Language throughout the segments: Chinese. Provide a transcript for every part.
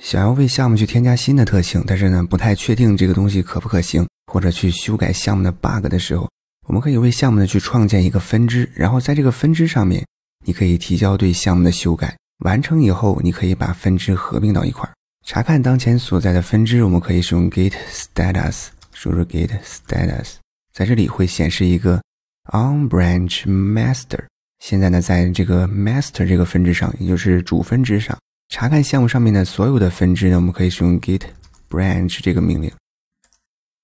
想要为项目去添加新的特性，但是呢不太确定这个东西可不可行，或者去修改项目的 bug 的时候，我们可以为项目呢去创建一个分支，然后在这个分支上面，你可以提交对项目的修改，完成以后，你可以把分支合并到一块儿。查看当前所在的分支，我们可以使用 git status，输入 git status，在这里会显示一个 on branch master，现在呢在这个 master 这个分支上，也就是主分支上。查看项目上面的所有的分支呢，我们可以使用 git branch 这个命令。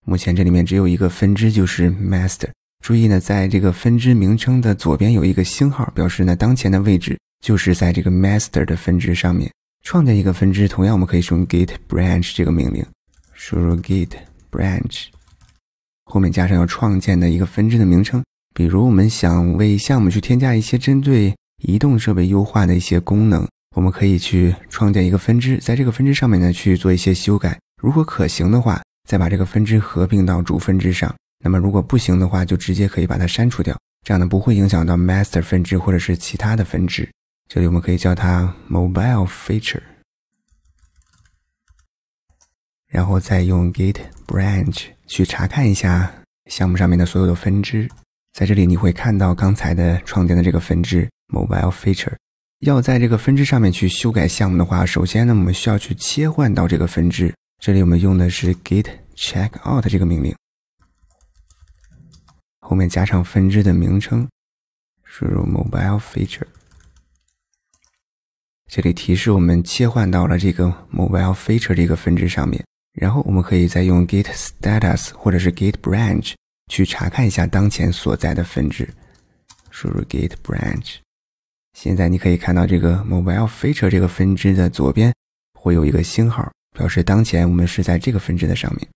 目前这里面只有一个分支，就是 master。注意呢，在这个分支名称的左边有一个星号，表示呢当前的位置就是在这个 master 的分支上面。创建一个分支，同样我们可以使用 git branch 这个命令，输入 git branch，后面加上要创建的一个分支的名称。比如我们想为项目去添加一些针对移动设备优化的一些功能。我们可以去创建一个分支，在这个分支上面呢去做一些修改，如果可行的话，再把这个分支合并到主分支上。那么如果不行的话，就直接可以把它删除掉。这样呢不会影响到 master 分支或者是其他的分支。这里我们可以叫它 mobile feature，然后再用 git branch 去查看一下项目上面的所有的分支。在这里你会看到刚才的创建的这个分支 mobile feature。要在这个分支上面去修改项目的话，首先呢，我们需要去切换到这个分支。这里我们用的是 git checkout 这个命令，后面加上分支的名称，输入 mobile feature。这里提示我们切换到了这个 mobile feature 这个分支上面。然后我们可以再用 git status 或者是 git branch 去查看一下当前所在的分支，输入 git branch。现在你可以看到这个 Mobile Feature 这个分支的左边会有一个星号，表示当前我们是在这个分支的上面。